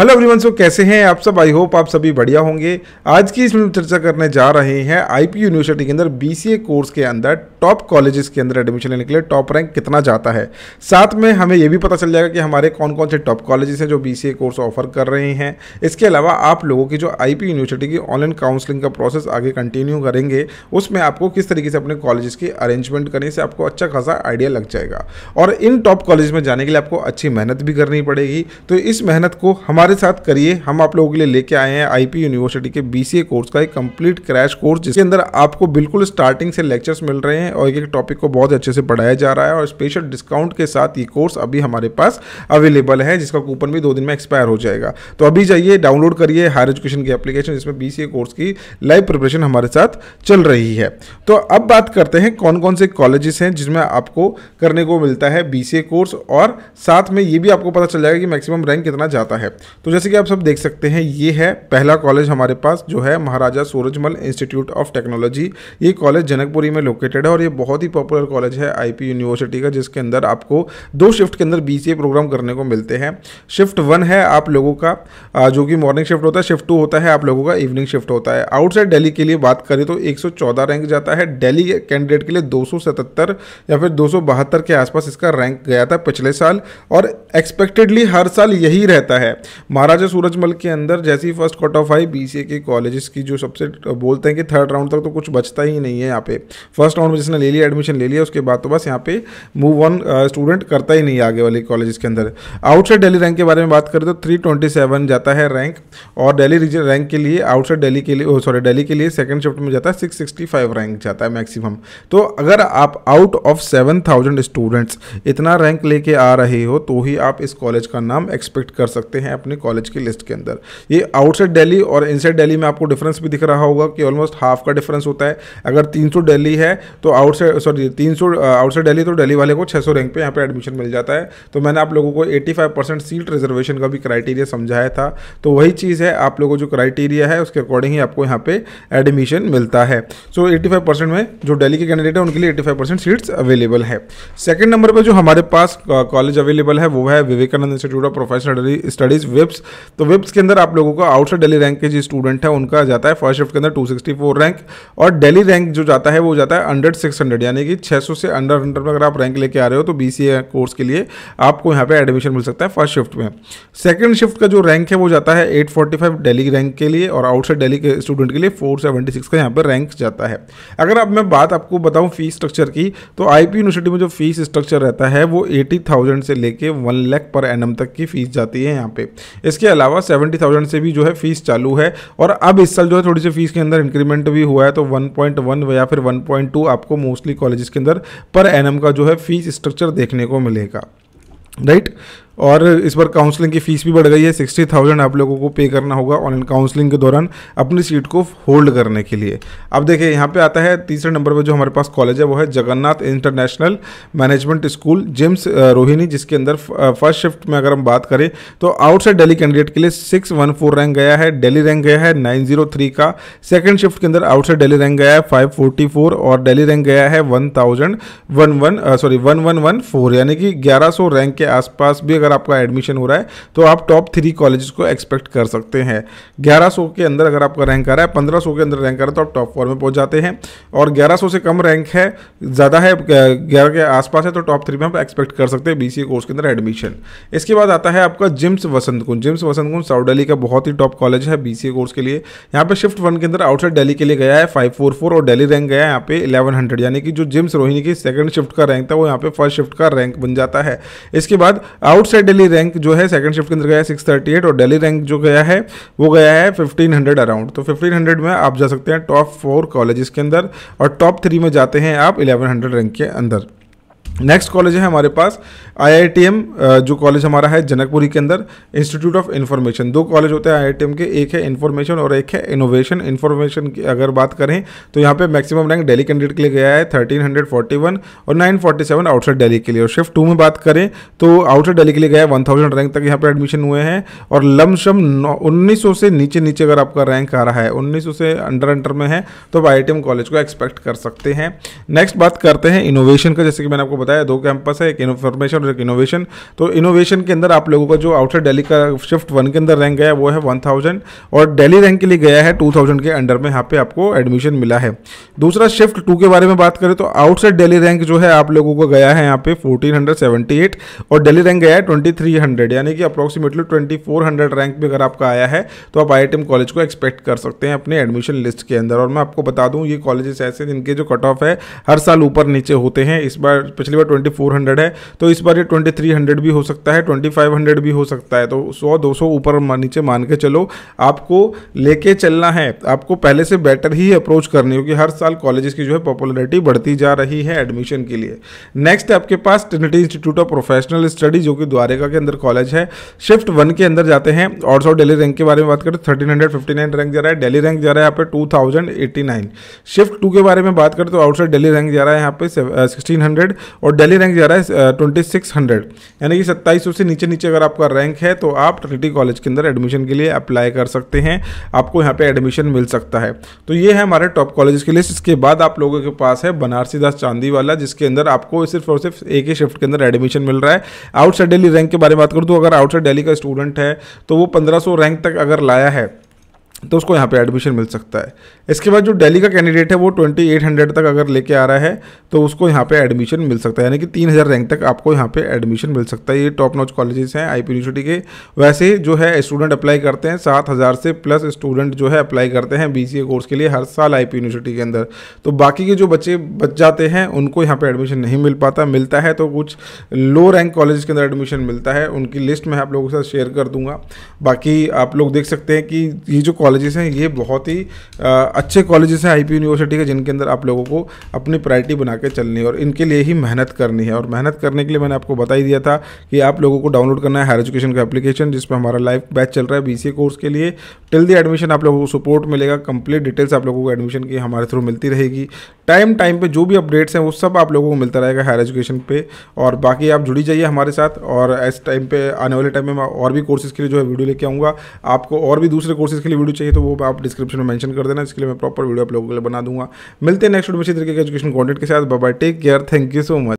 Hello everyone so कैसे हैं आप सब आई होप आप सभी बढ़िया होंगे आज की इसमें चर्चा करने जा रहे हैं आईपी यूनिवर्सिटी के अंदर बीसीए कोर्स के अंदर टॉप कॉलेजेस के अंदर एडमिशन लेने के लिए टॉप रैंक कितना जाता है साथ में हमें यह भी पता चल जाएगा कि हमारे कौन कौन से टॉप कॉलेजेस हैं जो बी कोर्स ऑफर कर रहे हैं इसके अलावा आप लोगों की जो आई यूनिवर्सिटी की ऑनलाइन काउंसलिंग का प्रोसेस आगे कंटिन्यू करेंगे उसमें आपको किस तरीके से अपने कॉलेजेस की अरेंजमेंट करने से आपको अच्छा खासा आइडिया लग जाएगा और इन टॉप कॉलेज में जाने के लिए आपको अच्छी मेहनत भी करनी पड़ेगी तो इस मेहनत को हमारे साथ करिए हम आप लोगों के लिए लेके आए हैं आईपी यूनिवर्सिटी के बीसीए कोर्स का एक कंप्लीट क्रैश कोर्स जिसके अंदर आपको बिल्कुल स्टार्टिंग से लेक्चर्स मिल रहे हैं और एक टॉपिक को बहुत अच्छे से पढ़ाया जा रहा है और स्पेशल डिस्काउंट के साथ ये कोर्स अभी हमारे पास अवेलेबल है जिसका कूपन भी दो दिन में एक्सपायर हो जाएगा तो अभी जाइए डाउनलोड करिए हायर एजुकेशन की एप्लीकेशन जिसमें बी कोर्स की लाइव प्रिपरेशन हमारे साथ चल रही है तो अब बात करते हैं कौन कौन से कॉलेजेस हैं जिसमें आपको करने को मिलता है बी कोर्स और साथ में ये भी आपको पता चल जाएगा कि मैक्सिमम रैंक कितना जाता है तो जैसे कि आप सब देख सकते हैं ये है पहला कॉलेज हमारे पास जो है Maharaja Surajmal institute of technology ये कॉलेज जनकपुरी में लोकेटेड है और ये बहुत ही पॉपुलर कॉलेज है आई यूनिवर्सिटी का जिसके अंदर आपको दो शिफ्ट के अंदर बी प्रोग्राम करने को मिलते हैं शिफ्ट वन है आप लोगों का जो कि मॉर्निंग शिफ्ट होता है शिफ्ट टू होता है आप लोगों का इवनिंग शिफ्ट होता है आउटसाइड डेली के लिए बात करें तो एक रैंक जाता है डेली कैंडिडेट के लिए दो या फिर दो के आसपास इसका रैंक गया था पिछले साल और एक्सपेक्टेडली हर साल यही रहता है महाराजा सूरजमल के अंदर जैसी first cut off I B के कॉलेजेस की जो सबसे बोलते हैं कि थर्ड राउंड तक तो कुछ बचता ही नहीं है यहाँ पे फर्स्ट राउंड में जिसने ले लिया एडमिशन ले लिया उसके बाद तो बस यहाँ पे मूव ऑन स्टूडेंट करता ही नहीं आगे वाले कॉलेज के अंदर आउटसाइड डेली रैंक के बारे में बात करें तो थ्री जाता है रैंक और डेली रीजन रैंक के लिए आउटसाइड डेली के लिए सॉरी डेली के लिए सेकंड शिफ्ट में जाता है सिक्स रैंक जाता है मैक्सिमम तो अगर आप out of seven thousand students इतना रैंक लेके आ रहे हो तो ही आप इस कॉलेज का नाम एक्सपेक्ट कर सकते हैं अपने कॉलेज की लिस्ट के अंदर ये आउटसाइड दिल्ली और इनसाइड दिल्ली में आपको डिफरेंस भी दिख रहा होगा कि ऑलमोस्ट हाफ का डिफरेंस होता है अगर 300 सौ दिल्ली है तो आउटसाइड सॉरी तीन सौ आउटसाइड दिल्ली तो दिल्ली वाले को सौ रैंक पे यहाँ पे एडमिशन मिल जाता है तो मैंने आप लोगों को फाइव परसेंट सीट रिजर्वेशन का भी क्राइटेरिया समझाया था तो वही चीज़ है आप लोगों को जो क्राइटेरिया है उसके अकॉर्डिंग ही आपको यहाँ पे एडमिशन मिलता है सो एटी में जो डेली के कैंडिडेट हैं उनके लिए एटी सीट्स अवेलेबल है सेकेंड नंबर पर जो हमारे पास कॉलेज अवेलेबल है वो है Vivekananda institute of professional studies VIPS तो वेब्स के अंदर आप लोगों को आउटसाइड डेली रैंक के जो स्टूडेंट है उनका जाता है फर्स्ट शिफ्ट के अंदर टू रैंक और डेली रैंक जो जाता है वो जाता है अंडर सिक्स हंड्रेड यानी कि छः सौ से अंडर हंड्रेड में अगर आप रैंक लेके आ रहे हो तो बी सी ए कोर्स के लिए आपको यहाँ पे एडमिशन मिल सकता है फर्स्ट शिफ्ट में सेकंड शिफ्ट का जो रैंक है वो जाता है eight forty five Delhi rank के लिए और आउटसाइड डेली के स्टूडेंट के लिए फोर सेवेंटी सिक्स का यहाँ पर रैंक जाता है अगर अब मैं बात आपको बताऊँ फीस स्ट्रक्चर की तो आई पी यूनिवर्सिटी में जो फीस स्ट्रक्चर रहता है वो एटी थाउजेंड से लेके वन लैख पर एन एम तक की फीस जाती है यहाँ पे इसके अलावा सेवेंटी थाउजेंड से भी जो है फीस चालू है और अब इस साल जो है थोड़ी सी फीस के अंदर इंक्रीमेंट भी हुआ है तो वन पॉइंट वन या फिर वन पॉइंट टू आपको मोस्टली कॉलेजेस के अंदर पर एनम का जो है फीस स्ट्रक्चर देखने को मिलेगा राइट right? और इस बार काउंसलिंग की फ़ीस भी बढ़ गई है सिक्सटी थाउजेंड आप लोगों को पे करना होगा ऑनलाइन काउंसलिंग के दौरान अपनी सीट को होल्ड करने के लिए अब देखिए यहाँ पे आता है तीसरे नंबर पर जो हमारे पास कॉलेज है वो है Jagannath international management school JIMS Rohini जिसके अंदर फर्स्ट शिफ्ट में अगर हम बात करें तो आउटसाइड डेली कैंडिडेट के लिए सिक्स वन फोर रैंक गया है डेली रैंक गया है नाइन जीरो थ्री का सेकेंड शिफ्ट के अंदर आउटसाइड डेली रैंक गया है फाइव फोर्टी फोर और डेली रैंक गया है one thousand one one sorry one one one four यानी कि ग्यारह सौ रैंक के आसपास भी अगर अगर आपका एडमिशन हो रहा है तो आप टॉप थ्री कॉलेज को एक्सपेक्ट कर सकते हैं ग्यारह के अंदर अगर आपका रैंक आ रहा है पंद्रह के अंदर रैंक आ रहा है तो आप टॉप फोर में पहुँच जाते हैं और ग्यारह से कम रैंक है ज़्यादा है ग्यारह के आसपास है तो टॉप थ्री में आप एक्सपेक्ट कर सकते हैं बी कोर्स के अंदर एडमिशन इसके बाद आता है आपका JIMS Vasant Kunj JIMS Vasant Kunj south Delhi का बहुत ही टॉप कॉलेज है बी कोर्स के लिए यहाँ पे शिफ्ट वन के अंदर आउटसाइड डेली के लिए गया है 544 और डेली रैंक गया है यहाँ पे 1100 यानी कि जो जिम्स रोहिणी की सेकंड शिफ्ट का रैंक था वो यहाँ पे फर्स्ट शिफ्ट का रैंक बन जाता है इसके बाद आउट से डेली रैंक जो है सेकंड शिफ्ट के अंदर गया है सिक्स थर्टी एट और डेली रैंक जो गया है वो गया है फिफ्टीन हंड्रेड अराउंड तो फिफ्टीन हंड्रेड में आप जा सकते हैं टॉप फोर कॉलेजेस के अंदर और टॉप थ्री में जाते हैं आप इलेवन हंड्रेड रैंक के अंदर नेक्स्ट कॉलेज है हमारे पास आईआईटीएम जो कॉलेज हमारा है जनकपुरी के अंदर इंस्टीट्यूट ऑफ इन्फॉर्मेशन दो कॉलेज होते हैं आईआईटीएम के एक है इन्फॉर्मेशन और एक है इनोवेशन इन्फॉर्मेशन की अगर बात करें तो यहाँ पे मैक्सिमम रैंक दिल्ली कैंडिडेट के लिए गया है थर्टीन हंड्रेड फोर्टी वन और nine forty seven outside Delhi के लिए और शिफ्ट टू में बात करें तो आउटसाइड डेली के लिए गया है वन थाउजेंड रैंक तक यहाँ पर एडमिशन हुए हैं और लमसम उन्नीस सौ से नीचे नीचे अगर आपका रैंक आ रहा है उन्नीस सौ से अंडर अंडर में है तो आप आई कॉलेज को एक्सपेक्ट कर सकते हैं नेक्स्ट बात करते हैं इनोवेशन का जैसे कि मैंने आपको बताया दो कैंपस है एक इन्फॉर्मेशन और एक इनोवेशन तो इनोवेशन के अंदर आप लोगों का जो आउटसाइड डेली का शिफ्ट वन के अंदर रैंक गया वो है वन थाउजेंड और डेली रैंक के लिए गया है टू थाउजेंड के अंडर में यहाँ पे आपको एडमिशन मिला है दूसरा शिफ्ट टू के बारे में बात करें तो आउटसाइड डेली रैंक जो है आप लोगों को गया है यहाँ पे फोर्टीन हंड्रेड सेवेंटी एट और डेली रैंक गया है ट्वेंटी थ्री हंड्रेड यानी कि approximately twenty four hundred rank भी अगर आपका आया है तो आप आई कॉलेज को एक्सपेक्ट कर सकते हैं अपने एडमिशन लिस्ट के अंदर और मैं आपको बता दूँ ये कॉलेजेस ऐसे जिनके जो कट ऑफ है हर साल ऊपर नीचे होते हैं इस बार पिछले पिछली बार हंड्रेड है तो इस बार ये ट्वेंटी थ्री हंड्रेड भी हो सकता है ट्वेंटी फाइव हंड्रेड भी हो सकता है तो सौ दो सौ ऊपर नीचे मान के चलो आपको लेके चलना है आपको पहले से बेटर ही अप्रोच करनी होगी हर साल कॉलेजेस की जो है पॉपुलरिटी बढ़ती जा रही है एडमिशन के लिए नेक्स्ट आपके पास Trinity institute of professional study जो कि द्वारिका के अंदर कॉलेज है शिफ्ट वन के अंदर जाते हैं और सौ डेली रैंक के बारे में बात करें thirteen hundred fifty nine rank जा रहा है डेली रैंक जा रहा है यहाँ पे two thousand eighty nine shift two के बारे में बात करें तो आउटसाइड डेली रैंक जा रहा है यहाँ पे सिक्सटीन हंड्रेड uh, और डेली रैंक जा रहा है ट्वेंटी सिक्स हंड्रेड यानी कि सत्ताईस सौ से नीचे नीचे अगर आपका रैंक है तो आप ट्रिटी कॉलेज के अंदर एडमिशन के लिए अप्लाई कर सकते हैं आपको यहाँ पे एडमिशन मिल सकता है तो ये है हमारे टॉप कॉलेज की लिस्ट इसके बाद आप लोगों के पास है बनारसी दास चांदी वाला जिसके अंदर आपको सिर्फ और सिर्फ एक ही शिफ्ट के अंदर एडमिशन मिल रहा है आउटसाइड डेली रैंक के बारे में बात करूँ तो अगर आउटसाइड डेली का स्टूडेंट है तो वो पंद्रह रैंक तक अगर लाया है तो उसको यहाँ पे एडमिशन मिल सकता है इसके बाद जो दिल्ली का कैंडिडेट है वो 2800 तक अगर लेके आ रहा है तो उसको यहाँ पे एडमिशन मिल सकता है यानी कि 3000 रैंक तक आपको यहाँ पे एडमिशन मिल सकता है ये टॉप नॉच कॉलेजेस हैं आई यूनिवर्सिटी के वैसे जो है स्टूडेंट अप्लाई करते हैं सात हज़ार से प्लस स्टूडेंट जो है अप्लाई करते हैं बी कोर्स के लिए हर साल आई यूनिवर्सिटी के अंदर तो बाकी के जो बच्चे बच जाते हैं उनको यहाँ पर एडमिशन नहीं मिल पाता मिलता है तो कुछ लो रैंक कॉलेज के अंदर एडमिशन मिलता है उनकी लिस्ट मैं आप लोगों के साथ शेयर कर दूँगा बाकी आप लोग देख सकते हैं कि ये जो कॉलेजेस हैं ये बहुत ही अच्छे कॉलेजेस हैं आईपी यूनिवर्सिटी के जिनके अंदर आप लोगों को अपनी प्रायरिटी बना के चलनी है और इनके लिए ही मेहनत करनी है और मेहनत करने के लिए मैंने आपको बता ही दिया था कि आप लोगों को डाउनलोड करना है हायर एजुकेशन का एप्लीकेशन जिस पर हमारा लाइव बैच चल रहा है बी कोर्स के लिए टिल दी एडमिशन आप लोगों को सपोर्ट मिलेगा कंप्लीट डिटेल्स आप लोगों को एडमिशन की हमारे थ्रू मिलती रहेगी टाइम टाइम पर जो भी अपडेट्स हैं वो सब आप लोगों को मिलता रहेगा हायर एजुकेशन पर और बाकी आप जुड़ी जाइए हमारे साथ और इस टाइम पर आने वाले टाइम में मैं और भी कोर्सेज़ के लिए जो है वीडियो लेके आऊँगा आपको और भी दूसरे कोर्सेज़ के लिए वीडियो चाहिए तो वो आप डिस्क्रिप्शन में मैंशन कर देना इसके लिए मैं प्रॉपर वीडियो आप लोगों के लिए बना दूंगा मिलते हैं नेक्स्ट वीडियो में इसी तरीके के एजुकेशन कॉन्टेंट के साथ bye take care thank you so much